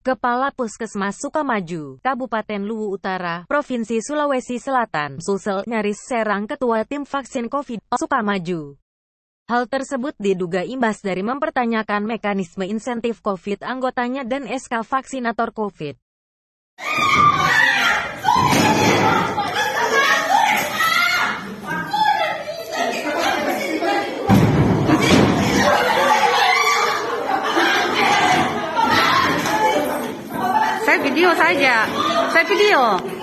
Kepala Puskesmas Sukamaju, Kabupaten Luwu Utara, Provinsi Sulawesi Selatan, Sulsel, nyaris serang ketua tim vaksin COVID, Sukamaju. Hal tersebut diduga imbas dari mempertanyakan mekanisme insentif COVID anggotanya dan SK vaksinator COVID. 在比迪奥，姐，在比六。